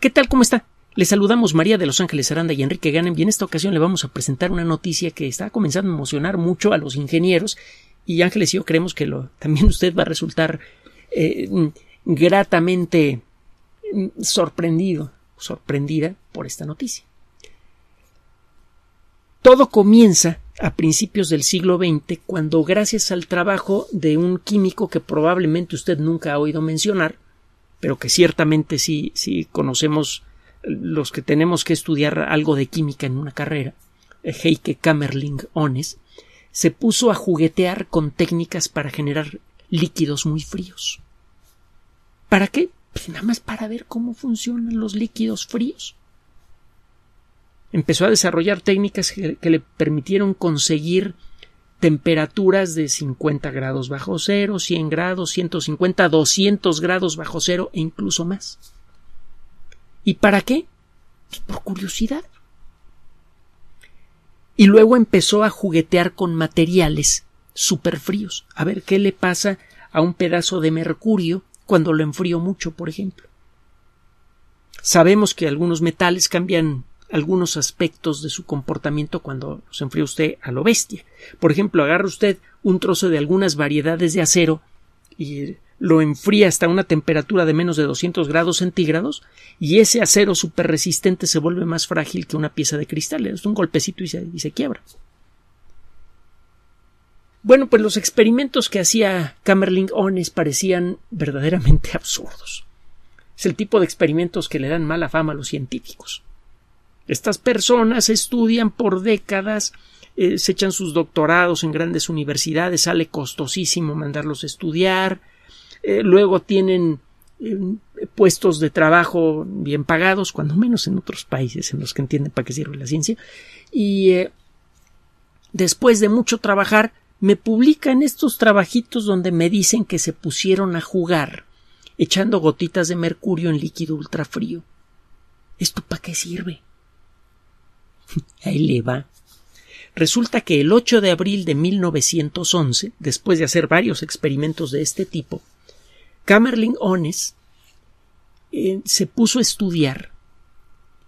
¿Qué tal? ¿Cómo está? Le saludamos María de Los Ángeles Aranda y Enrique Ganem y en esta ocasión le vamos a presentar una noticia que está comenzando a emocionar mucho a los ingenieros y Ángeles y yo creemos que también usted va a resultar eh, gratamente mm, sorprendido, sorprendida por esta noticia. Todo comienza a principios del siglo XX cuando gracias al trabajo de un químico que probablemente usted nunca ha oído mencionar, pero que ciertamente si conocemos los que tenemos que estudiar algo de química en una carrera, eh, Heike Kamerling Ones, se puso a juguetear con técnicas para generar líquidos muy fríos. ¿Para qué? Pues nada más para ver cómo funcionan los líquidos fríos. Empezó a desarrollar técnicas que le permitieron conseguir temperaturas de 50 grados bajo cero, 100 grados, 150, 200 grados bajo cero e incluso más. ¿Y para qué? Pues por curiosidad. Y luego empezó a juguetear con materiales superfríos. A ver qué le pasa a un pedazo de mercurio cuando lo enfrío mucho, por ejemplo. Sabemos que algunos metales cambian algunos aspectos de su comportamiento cuando se enfría usted a lo bestia. Por ejemplo, agarra usted un trozo de algunas variedades de acero y lo enfría hasta una temperatura de menos de 200 grados centígrados y ese acero súper resistente se vuelve más frágil que una pieza de cristal. le das un golpecito y se, y se quiebra. Bueno, pues los experimentos que hacía Kamerling Ones parecían verdaderamente absurdos. Es el tipo de experimentos que le dan mala fama a los científicos. Estas personas estudian por décadas, eh, se echan sus doctorados en grandes universidades, sale costosísimo mandarlos a estudiar, eh, luego tienen eh, puestos de trabajo bien pagados, cuando menos en otros países en los que entienden para qué sirve la ciencia, y después de mucho trabajar, me publican estos trabajitos donde me dicen que se pusieron a jugar echando gotitas de mercurio en líquido ultrafrío. ¿Esto para qué sirve? Ahí le va. Resulta que el 8 de abril de 1911, después de hacer varios experimentos de este tipo, Kamerlin Ones eh, se puso a estudiar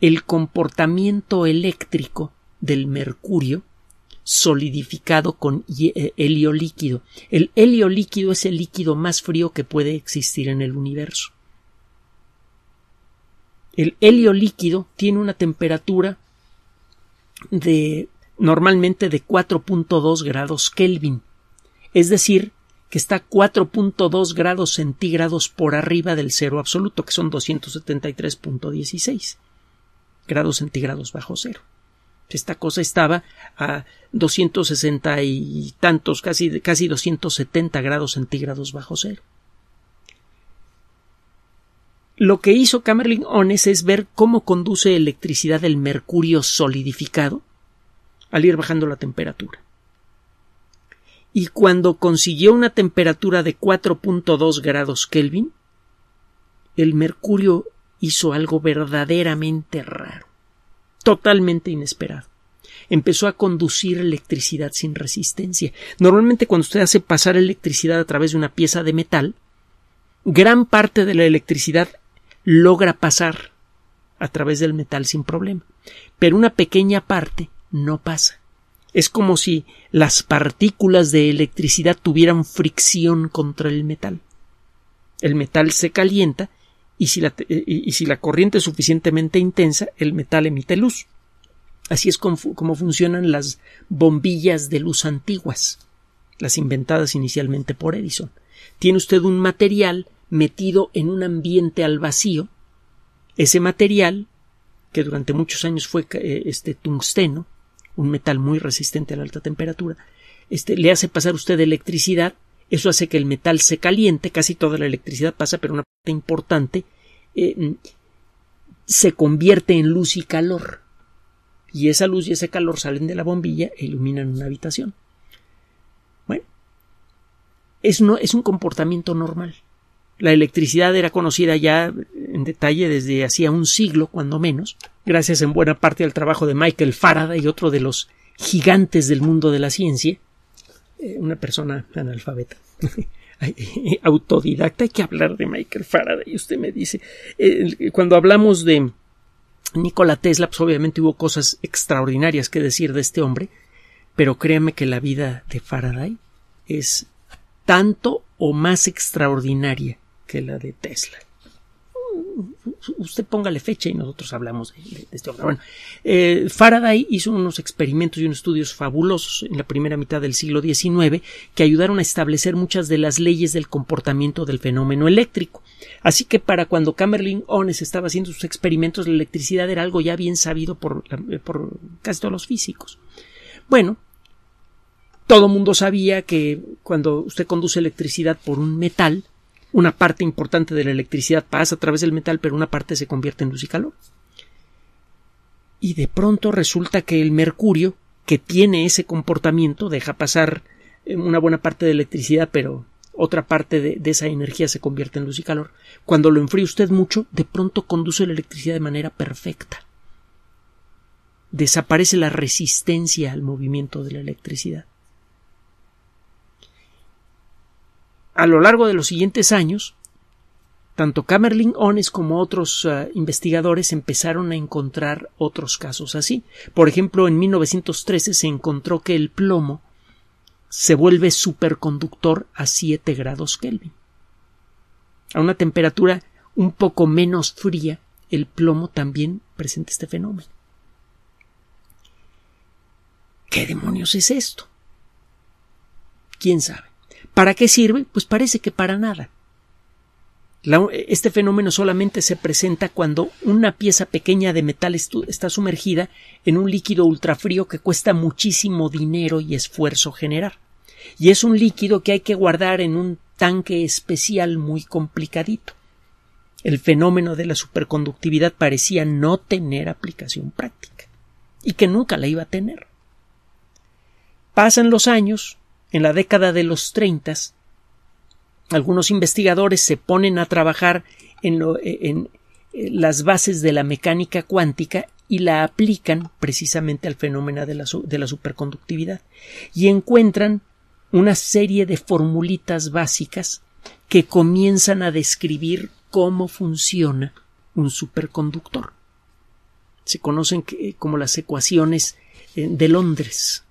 el comportamiento eléctrico del mercurio solidificado con eh, helio líquido. El helio líquido es el líquido más frío que puede existir en el universo. El helio líquido tiene una temperatura de normalmente de 4.2 grados Kelvin, es decir, que está 4.2 grados centígrados por arriba del cero absoluto, que son 273.16 grados centígrados bajo cero. Esta cosa estaba a 260 y tantos, casi, casi 270 grados centígrados bajo cero. Lo que hizo Kamerlingh Ones es ver cómo conduce electricidad el mercurio solidificado al ir bajando la temperatura. Y cuando consiguió una temperatura de 4.2 grados Kelvin, el mercurio hizo algo verdaderamente raro, totalmente inesperado empezó a conducir electricidad sin resistencia. Normalmente cuando usted hace pasar electricidad a través de una pieza de metal, gran parte de la electricidad logra pasar a través del metal sin problema, pero una pequeña parte no pasa. Es como si las partículas de electricidad tuvieran fricción contra el metal. El metal se calienta y si, la, eh, corriente es suficientemente intensa, el metal emite luz. Así es como funcionan las bombillas de luz antiguas, las inventadas inicialmente por Edison. Tiene usted un material metido en un ambiente al vacío, ese material, que durante muchos años fue eh, este tungsteno, un metal muy resistente a la alta temperatura, este, le hace pasar usted electricidad, eso hace que el metal se caliente, casi toda la electricidad pasa, pero una parte importante eh, se convierte en luz y calor. Y esa luz y ese calor salen de la bombilla e iluminan una habitación. Bueno, es, no, es un comportamiento normal. La electricidad era conocida ya en detalle desde hacía un siglo, cuando menos, gracias en buena parte al trabajo de Michael Faraday y otro de los gigantes del mundo de la ciencia, eh, una persona analfabeta. Eh, autodidacta, hay que hablar de Michael Faraday, usted me dice. cuando hablamos de Nikola Tesla, pues, obviamente hubo cosas extraordinarias que decir de este hombre, pero créame que la vida de Faraday es tanto o más extraordinaria la de Tesla. Usted póngale fecha y nosotros hablamos de, este obra. Bueno, eh, Faraday hizo unos experimentos y unos estudios fabulosos en la primera mitad del siglo XIX que ayudaron a establecer muchas de las leyes del comportamiento del fenómeno eléctrico. Así que para cuando Camerlin Ones estaba haciendo sus experimentos, la electricidad era algo ya bien sabido por, eh, por casi todos los físicos. Bueno, todo mundo sabía que cuando usted conduce electricidad por un metal, una parte importante de la electricidad pasa a través del metal, pero una parte se convierte en luz y calor. Y de pronto resulta que el mercurio, que tiene ese comportamiento, deja pasar eh, una buena parte de electricidad, pero otra parte de, esa energía se convierte en luz y calor. Cuando lo enfríe usted mucho, de pronto conduce la electricidad de manera perfecta. Desaparece la resistencia al movimiento de la electricidad. A lo largo de los siguientes años, tanto kamerlingh Onnes como otros eh, investigadores empezaron a encontrar otros casos así. Por ejemplo, en 1913 se encontró que el plomo se vuelve superconductor a 7 grados Kelvin. A una temperatura un poco menos fría, el plomo también presenta este fenómeno. ¿Qué demonios es esto? ¿Quién sabe? ¿Para qué sirve? Pues parece que para nada. este fenómeno solamente se presenta cuando una pieza pequeña de metal está sumergida en un líquido ultrafrío que cuesta muchísimo dinero y esfuerzo generar. Y es un líquido que hay que guardar en un tanque especial muy complicadito. El fenómeno de la superconductividad parecía no tener aplicación práctica y que nunca la iba a tener. Pasan los años, en la década de los 30, algunos investigadores se ponen a trabajar en, eh, eh, las bases de la mecánica cuántica y la aplican precisamente al fenómeno de la, de la superconductividad y encuentran una serie de formulitas básicas que comienzan a describir cómo funciona un superconductor. Se conocen eh, como las ecuaciones de Londres.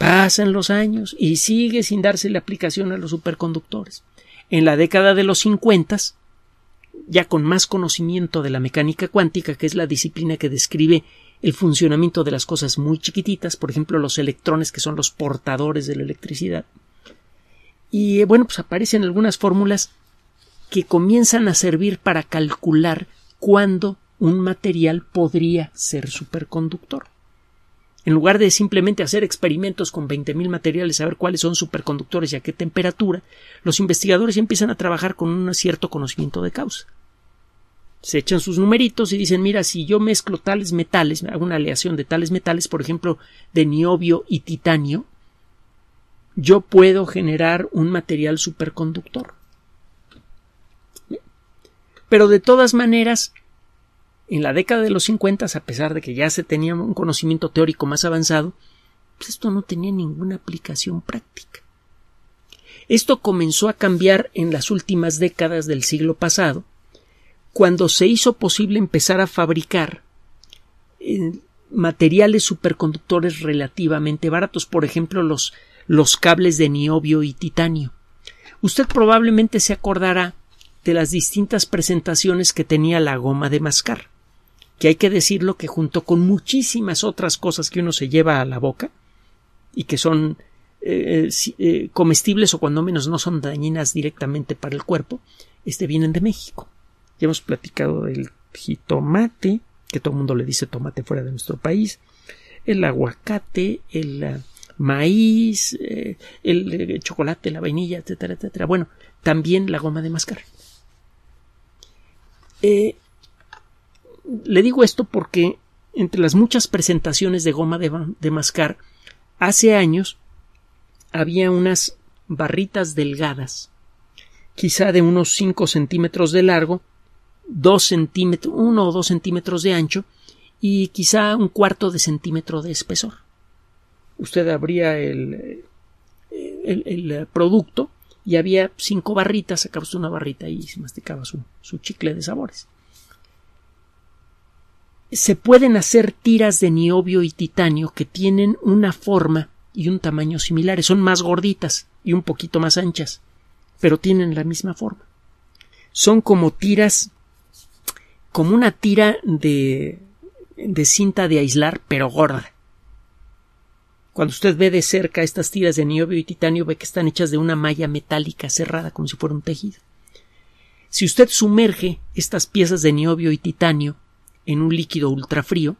Pasan los años y sigue sin darse la aplicación a los superconductores. En la década de los 50, ya con más conocimiento de la mecánica cuántica, que es la disciplina que describe el funcionamiento de las cosas muy chiquititas, por ejemplo los electrones que son los portadores de la electricidad. Y eh, bueno, pues aparecen algunas fórmulas que comienzan a servir para calcular cuándo un material podría ser superconductor en lugar de simplemente hacer experimentos con 20.000 materiales a ver cuáles son superconductores y a qué temperatura, los investigadores empiezan a trabajar con un cierto conocimiento de causa. Se echan sus numeritos y dicen, mira, si yo mezclo tales metales, hago una aleación de tales metales, por ejemplo, de niobio y titanio, yo puedo generar un material superconductor. Pero de todas maneras, en la década de los 50, a pesar de que ya se tenía un conocimiento teórico más avanzado, pues esto no tenía ninguna aplicación práctica. Esto comenzó a cambiar en las últimas décadas del siglo pasado, cuando se hizo posible empezar a fabricar eh, materiales superconductores relativamente baratos, por ejemplo los, los cables de niobio y titanio. Usted probablemente se acordará de las distintas presentaciones que tenía la goma de mascar que hay que decirlo que junto con muchísimas otras cosas que uno se lleva a la boca y que son eh, eh, comestibles o cuando menos no son dañinas directamente para el cuerpo, este vienen de México. Ya hemos platicado del jitomate, que todo el mundo le dice tomate fuera de nuestro país, el aguacate, el eh, maíz, el, chocolate, la vainilla, etcétera, etcétera. Bueno, también la goma de mascar. Eh, le digo esto porque entre las muchas presentaciones de goma de, mascar, hace años había unas barritas delgadas, quizá de unos 5 centímetros de largo, centímetros, 1 o 2 centímetros de ancho y quizá un cuarto de centímetro de espesor. Usted abría el, eh, el, eh, producto y había cinco barritas, sacaba una barrita y se masticaba su chicle de sabores se pueden hacer tiras de niobio y titanio que tienen una forma y un tamaño similares, son más gorditas y un poquito más anchas, pero tienen la misma forma. Son como tiras, como una tira de, de cinta de aislar, pero gorda. Cuando usted ve de cerca estas tiras de niobio y titanio, ve que están hechas de una malla metálica cerrada, como si fuera un tejido. Si usted sumerge estas piezas de niobio y titanio en un líquido ultrafrío,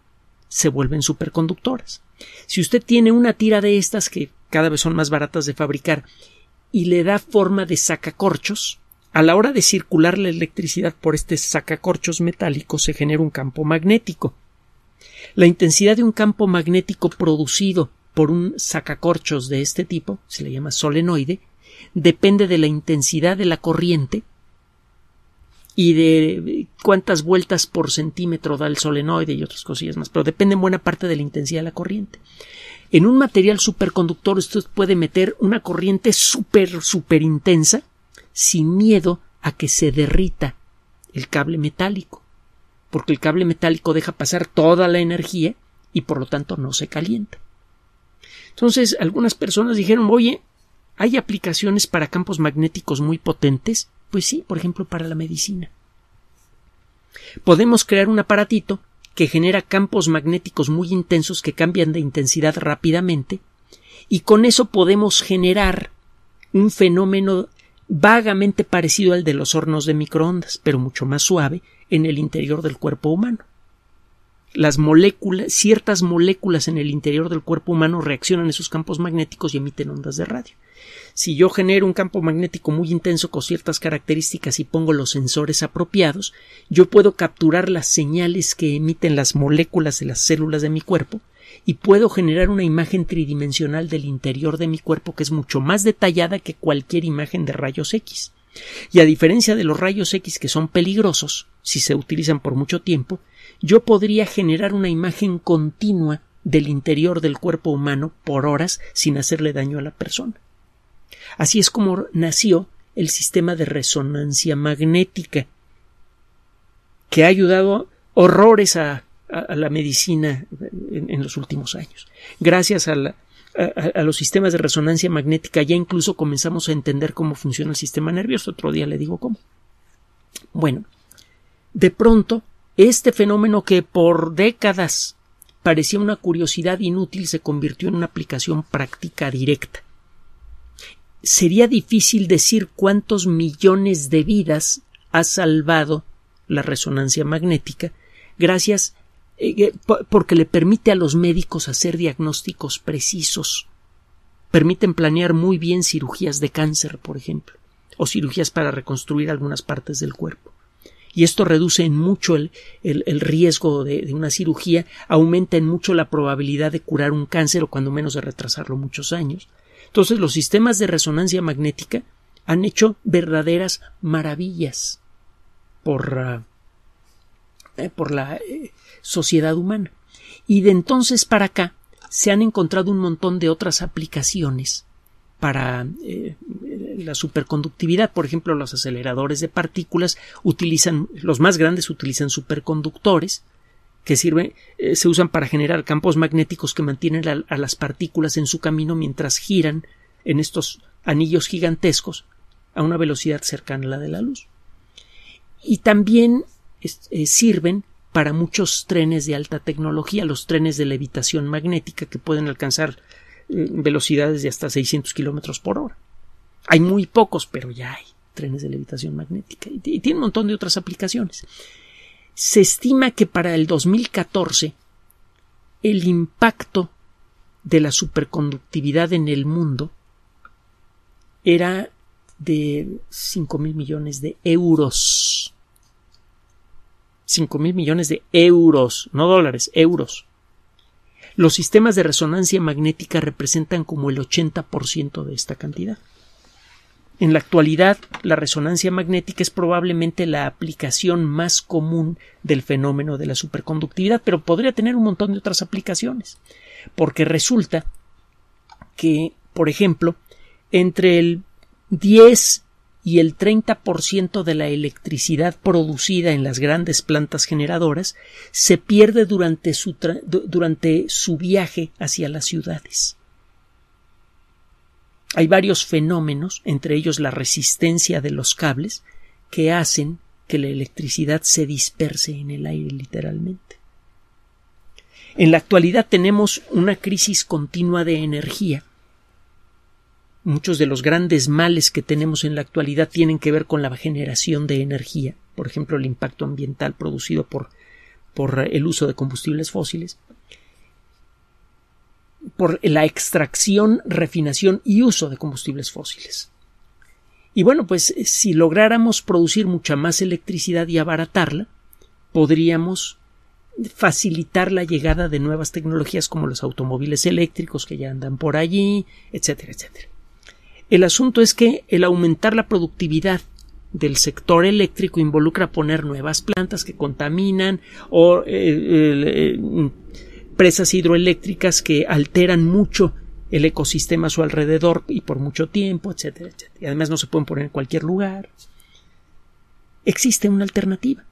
se vuelven superconductoras. Si usted tiene una tira de estas que cada vez son más baratas de fabricar y le da forma de sacacorchos, a la hora de circular la electricidad por este sacacorchos metálico se genera un campo magnético. La intensidad de un campo magnético producido por un sacacorchos de este tipo, se le llama solenoide, depende de la intensidad de la corriente y de cuántas vueltas por centímetro da el solenoide y otras cosillas más, pero depende en buena parte de la intensidad de la corriente. En un material superconductor usted puede meter una corriente súper, súper intensa sin miedo a que se derrita el cable metálico, porque el cable metálico deja pasar toda la energía y por lo tanto no se calienta. Entonces algunas personas dijeron, oye, hay aplicaciones para campos magnéticos muy potentes pues sí, por ejemplo, para la medicina. Podemos crear un aparatito que genera campos magnéticos muy intensos que cambian de intensidad rápidamente y con eso podemos generar un fenómeno vagamente parecido al de los hornos de microondas, pero mucho más suave en el interior del cuerpo humano las moléculas, ciertas moléculas en el interior del cuerpo humano reaccionan en esos campos magnéticos y emiten ondas de radio. Si yo genero un campo magnético muy intenso con ciertas características y pongo los sensores apropiados, yo puedo capturar las señales que emiten las moléculas de las células de mi cuerpo y puedo generar una imagen tridimensional del interior de mi cuerpo que es mucho más detallada que cualquier imagen de rayos X. Y a diferencia de los rayos X que son peligrosos, si se utilizan por mucho tiempo, yo podría generar una imagen continua del interior del cuerpo humano por horas sin hacerle daño a la persona. Así es como nació el sistema de resonancia magnética, que ha ayudado horrores a, la medicina en, los últimos años. Gracias a, los sistemas de resonancia magnética ya incluso comenzamos a entender cómo funciona el sistema nervioso. Otro día le digo cómo. Bueno, de pronto este fenómeno que por décadas parecía una curiosidad inútil se convirtió en una aplicación práctica directa. Sería difícil decir cuántos millones de vidas ha salvado la resonancia magnética gracias eh, eh, porque le permite a los médicos hacer diagnósticos precisos. Permiten planear muy bien cirugías de cáncer, por ejemplo, o cirugías para reconstruir algunas partes del cuerpo y esto reduce en mucho el, riesgo de, una cirugía, aumenta en mucho la probabilidad de curar un cáncer o cuando menos de retrasarlo muchos años. Entonces los sistemas de resonancia magnética han hecho verdaderas maravillas por, ah, eh, por la eh, sociedad humana. Y de entonces para acá se han encontrado un montón de otras aplicaciones para eh, la superconductividad. Por ejemplo, los aceleradores de partículas utilizan, los más grandes utilizan superconductores que sirven, eh, se usan para generar campos magnéticos que mantienen a, las partículas en su camino mientras giran en estos anillos gigantescos a una velocidad cercana a la de la luz. Y también eh, sirven para muchos trenes de alta tecnología, los trenes de levitación magnética que pueden alcanzar eh, velocidades de hasta 600 kilómetros por hora. Hay muy pocos, pero ya hay trenes de levitación magnética y, tiene un montón de otras aplicaciones. Se estima que para el 2014 el impacto de la superconductividad en el mundo era de 5 mil millones de euros. 5 mil millones de euros, no dólares, euros. Los sistemas de resonancia magnética representan como el 80% de esta cantidad. En la actualidad, la resonancia magnética es probablemente la aplicación más común del fenómeno de la superconductividad, pero podría tener un montón de otras aplicaciones, porque resulta que, por ejemplo, entre el 10 y el 30% de la electricidad producida en las grandes plantas generadoras se pierde durante su, durante su viaje hacia las ciudades. Hay varios fenómenos, entre ellos la resistencia de los cables, que hacen que la electricidad se disperse en el aire literalmente. En la actualidad tenemos una crisis continua de energía. Muchos de los grandes males que tenemos en la actualidad tienen que ver con la generación de energía, por ejemplo, el impacto ambiental producido por, por el uso de combustibles fósiles, por la extracción, refinación y uso de combustibles fósiles. Y bueno, pues eh, si lográramos producir mucha más electricidad y abaratarla, podríamos facilitar la llegada de nuevas tecnologías como los automóviles eléctricos que ya andan por allí, etcétera, etcétera. El asunto es que el aumentar la productividad del sector eléctrico involucra poner nuevas plantas que contaminan o eh, eh, presas hidroeléctricas que alteran mucho el ecosistema a su alrededor y por mucho tiempo, etcétera, etcétera. Y además no se pueden poner en cualquier lugar. Existe una alternativa,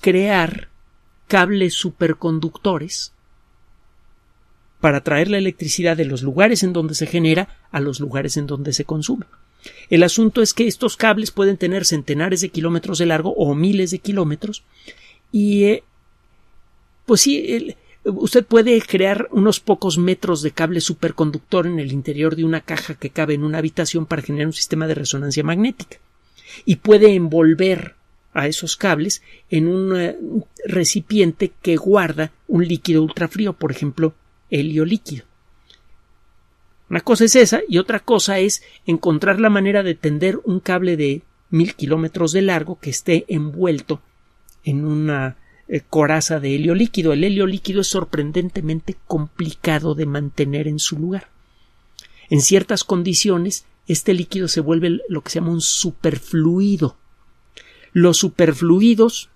crear cables superconductores para traer la electricidad de los lugares en donde se genera a los lugares en donde se consume. El asunto es que estos cables pueden tener centenares de kilómetros de largo o miles de kilómetros y eh, pues sí, el, usted puede crear unos pocos metros de cable superconductor en el interior de una caja que cabe en una habitación para generar un sistema de resonancia magnética. Y puede envolver a esos cables en un eh, recipiente que guarda un líquido ultrafrío, por ejemplo, helio líquido. Una cosa es esa y otra cosa es encontrar la manera de tender un cable de mil kilómetros de largo que esté envuelto en una eh, coraza de helio líquido. El helio líquido es sorprendentemente complicado de mantener en su lugar. En ciertas condiciones, este líquido se vuelve lo que se llama un superfluido. Los superfluidos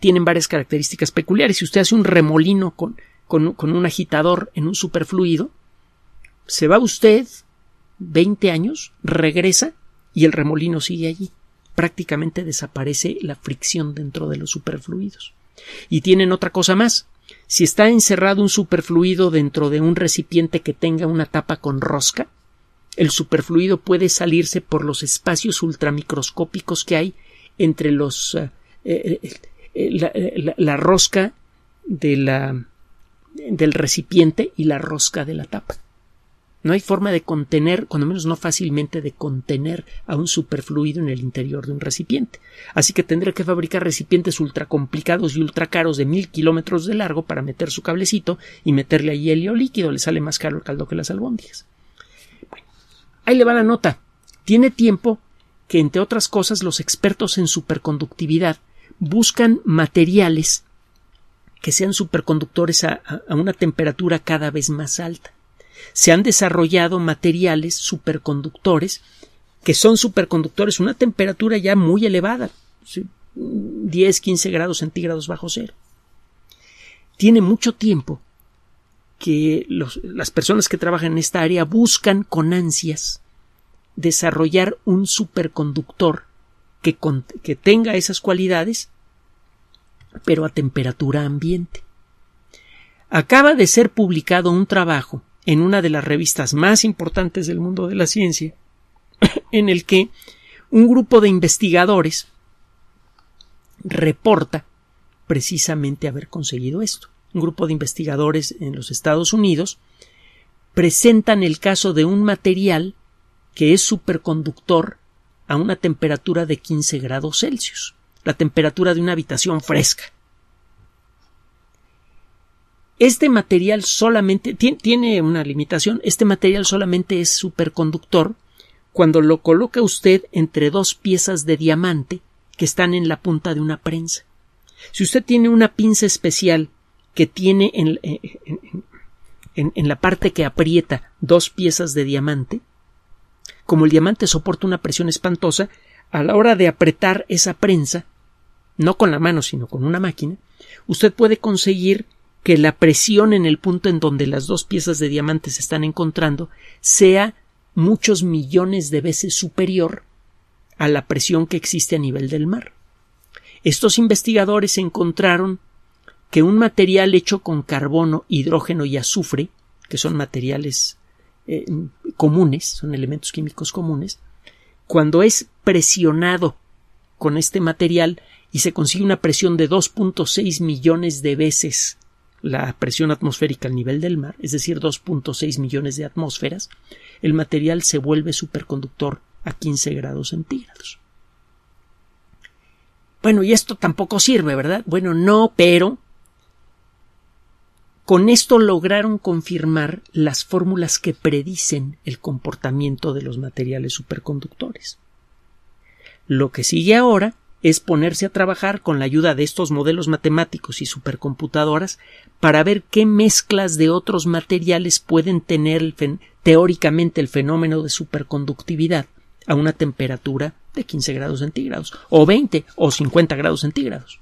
tienen varias características peculiares. Si usted hace un remolino con, con un agitador en un superfluido, se va usted 20 años, regresa y el remolino sigue allí. Prácticamente desaparece la fricción dentro de los superfluidos. Y tienen otra cosa más. Si está encerrado un superfluido dentro de un recipiente que tenga una tapa con rosca, el superfluido puede salirse por los espacios ultramicroscópicos que hay entre los eh, eh, eh, la, rosca del recipiente y la rosca de la tapa. No hay forma de contener, cuando menos no fácilmente, de contener a un superfluido en el interior de un recipiente. Así que tendrá que fabricar recipientes ultra complicados y ultra caros de mil kilómetros de largo para meter su cablecito y meterle ahí helio líquido. Le sale más caro el caldo que las albóndigas. ahí le va la nota. Tiene tiempo que, entre otras cosas, los expertos en superconductividad buscan materiales que sean superconductores a una temperatura cada vez más alta se han desarrollado materiales superconductores que son superconductores a una temperatura ya muy elevada, 10, 15 grados centígrados bajo cero. Tiene mucho tiempo que las personas que trabajan en esta área buscan con ansias desarrollar un superconductor que tenga esas cualidades, pero a temperatura ambiente. Acaba de ser publicado un trabajo en una de las revistas más importantes del mundo de la ciencia, en el que un grupo de investigadores reporta precisamente haber conseguido esto. Un grupo de investigadores en los Estados Unidos presentan el caso de un material que es superconductor a una temperatura de 15 grados Celsius, la temperatura de una habitación fresca. Este material solamente tiene una limitación, este material solamente es superconductor cuando lo coloca usted entre dos piezas de diamante que están en la punta de una prensa. Si usted tiene una pinza especial que tiene en, eh, eh, la parte que aprieta dos piezas de diamante, como el diamante soporta una presión espantosa, a la hora de apretar esa prensa, no con la mano, sino con una máquina, usted puede conseguir que la presión en el punto en donde las dos piezas de diamante se están encontrando sea muchos millones de veces superior a la presión que existe a nivel del mar. Estos investigadores encontraron que un material hecho con carbono, hidrógeno y azufre, que son materiales eh, comunes, son elementos químicos comunes, cuando es presionado con este material y se consigue una presión de 2.6 millones de veces la presión atmosférica al nivel del mar, es decir, 2.6 millones de atmósferas, el material se vuelve superconductor a 15 grados centígrados. Bueno, y esto tampoco sirve, ¿verdad? Bueno, no, pero con esto lograron confirmar las fórmulas que predicen el comportamiento de los materiales superconductores. Lo que sigue ahora es ponerse a trabajar con la ayuda de estos modelos matemáticos y supercomputadoras para ver qué mezclas de otros materiales pueden tener teóricamente el fenómeno de superconductividad a una temperatura de 15 grados centígrados o 20 o 50 grados centígrados.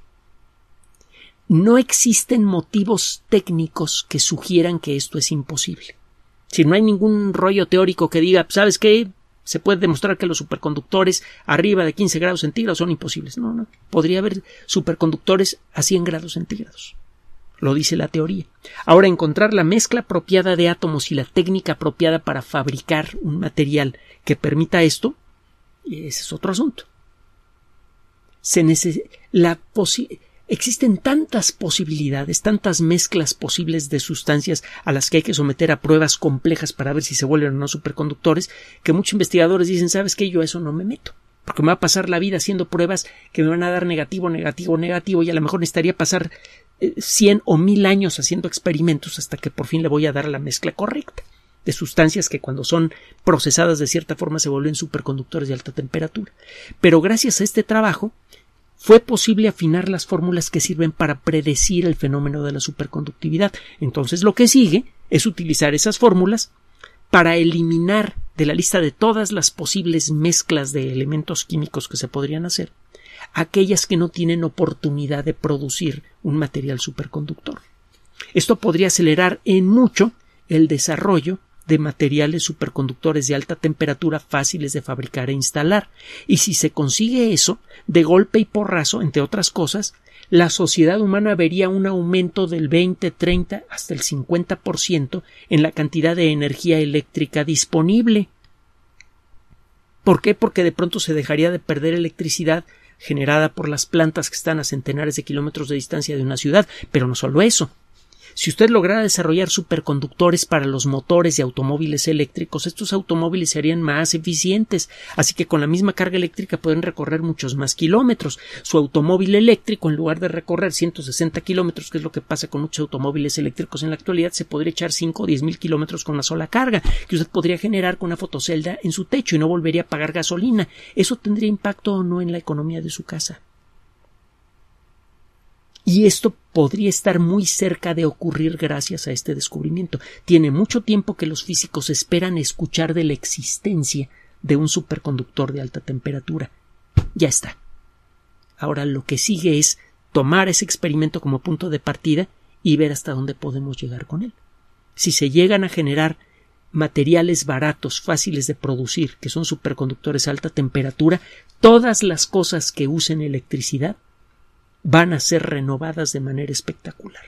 No existen motivos técnicos que sugieran que esto es imposible. Si no hay ningún rollo teórico que diga, ¿sabes qué? se puede demostrar que los superconductores arriba de 15 grados centígrados son imposibles. No, no. Podría haber superconductores a 100 grados centígrados. Lo dice la teoría. Ahora, encontrar la mezcla apropiada de átomos y la técnica apropiada para fabricar un material que permita esto, ese es otro asunto. Se la, Existen tantas posibilidades, tantas mezclas posibles de sustancias a las que hay que someter a pruebas complejas para ver si se vuelven o no superconductores, que muchos investigadores dicen, ¿sabes qué? Yo a eso no me meto porque me va a pasar la vida haciendo pruebas que me van a dar negativo, negativo, negativo, y a lo mejor necesitaría pasar eh, cien o mil años haciendo experimentos hasta que por fin le voy a dar la mezcla correcta de sustancias que cuando son procesadas de cierta forma se vuelven superconductores de alta temperatura. Pero gracias a este trabajo fue posible afinar las fórmulas que sirven para predecir el fenómeno de la superconductividad. Entonces lo que sigue es utilizar esas fórmulas para eliminar de la lista de todas las posibles mezclas de elementos químicos que se podrían hacer aquellas que no tienen oportunidad de producir un material superconductor. Esto podría acelerar en mucho el desarrollo de materiales superconductores de alta temperatura fáciles de fabricar e instalar. Y si se consigue eso, de golpe y porrazo, entre otras cosas, la sociedad humana vería un aumento del 20, 30 hasta el 50% en la cantidad de energía eléctrica disponible. ¿Por qué? Porque de pronto se dejaría de perder electricidad generada por las plantas que están a centenares de kilómetros de distancia de una ciudad, pero no solo eso, si usted lograra desarrollar superconductores para los motores de automóviles eléctricos, estos automóviles serían más eficientes, así que con la misma carga eléctrica pueden recorrer muchos más kilómetros. Su automóvil eléctrico, en lugar de recorrer 160 kilómetros, que es lo que pasa con muchos automóviles eléctricos en la actualidad, se podría echar 5 o 10 mil kilómetros con una sola carga, que usted podría generar con una fotocelda en su techo y no volvería a pagar gasolina. Eso tendría impacto o no en la economía de su casa. Y esto podría estar muy cerca de ocurrir gracias a este descubrimiento. Tiene mucho tiempo que los físicos esperan escuchar de la existencia de un superconductor de alta temperatura. Ya está. Ahora lo que sigue es tomar ese experimento como punto de partida y ver hasta dónde podemos llegar con él. Si se llegan a generar materiales baratos, fáciles de producir, que son superconductores a alta temperatura, todas las cosas que usen electricidad van a ser renovadas de manera espectacular.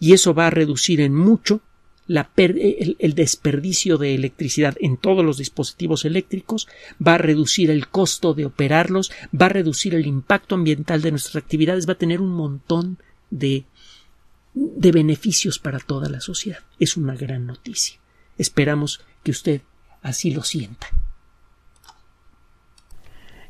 Y eso va a reducir en mucho eh, el, desperdicio de electricidad en todos los dispositivos eléctricos, va a reducir el costo de operarlos, va a reducir el impacto ambiental de nuestras actividades, va a tener un montón de, de beneficios para toda la sociedad. Es una gran noticia. Esperamos que usted así lo sienta.